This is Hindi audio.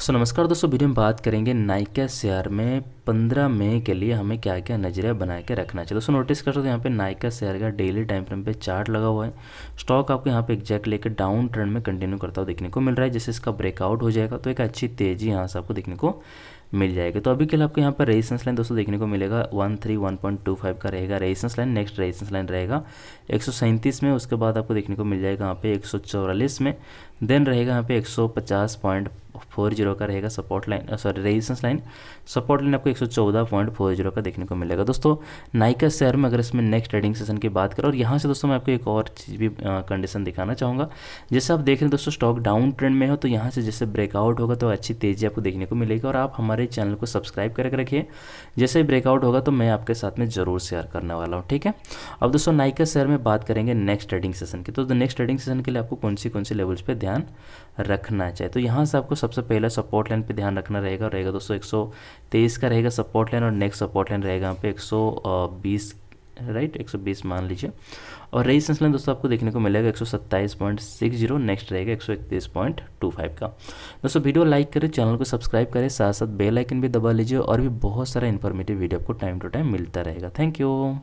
सो नमस्कार दोस्तों वीडियो में बात करेंगे नाइका शेयर में पंद्रह मई के लिए हमें क्या क्या नजरिया बना के रखना चाहिए दोस्तों नोटिस कर सकते हो यहाँ पे नाइका शेयर का डेली टाइम फ्रेम पे चार्ट लगा हुआ है स्टॉक आपको यहाँ पे एग्जैक्ट लेकर डाउन ट्रेंड में कंटिन्यू करता हुआ देखने को मिल रहा है जैसे इसका ब्रेकआउट हो जाएगा तो एक अच्छी तेजी यहाँ से आपको देखने को मिल जाएगी तो अभी के लिए आपको यहाँ पर रेजिस्टेंस लाइन दोस्तों देखने को मिलेगा one three one point two five का रहेगा resistance line next resistance line रहेगा एक सौ सैंतीस में उसके बाद आपको देखने को मिल जाएगा यहाँ पे एक सौ चौवालीस में देन रहेगा यहाँ पे एक सौ पचास पॉइंट फोर जीरो का रहेगा support line sorry resistance line support line आपको एक सौ चौदह पॉइंट फोर जीरो का देखने को मिलेगा दोस्तों नाइका शेयर में अगर इसमें नेक्स्ट ट्रेडिंग सेशन की बात करें और यहाँ से दोस्तों मैं आपको एक और चीज़ भी कंडीशन दिखाना चाहूँगा जैसे आप देख रहे हैं दोस्तों स्टॉक डाउन ट्रेंड में हो तो यहाँ से जैसे ब्रेकआउट होगा तो अच्छी तेज़ी आपको देखने को मिलेगी और आप हमारे चैनल को सब्सक्राइब करके रखिए जैसे ही ब्रेकआउट होगा तो मैं आपके साथ में ज़रूर शेयर करने वाला हूँ ठीक है अब दोस्तों नाइका शेयर में बात करेंगे नेक्स्ट ट्रेडिंग सेशन की तो नेक्स्ट ट्रेडिंग सेशन के लिए आपको कौन सी कौन सी लेवल्स पर ध्यान रखना चाहिए तो यहाँ से आपको सबसे पहला सपोर्ट लाइन पे ध्यान रखना रहेगा रहेगा दोस्तों एक का रहेगा सपोर्ट लाइन और नेक्स्ट सपोर्ट लाइन रहेगा यहाँ पे एक राइट right, 120 मान लीजिए और रेजिस्टेंस लाइन दोस्तों आपको देखने को मिलेगा 127.60 नेक्स्ट रहेगा 131.25 का दोस्तों वीडियो लाइक करें चैनल को सब्सक्राइब करें साथ साथ बेल आइकन भी दबा लीजिए और भी बहुत सारा इन्फॉर्मेटिव वीडियो आपको टाइम टू टाइम मिलता रहेगा थैंक यू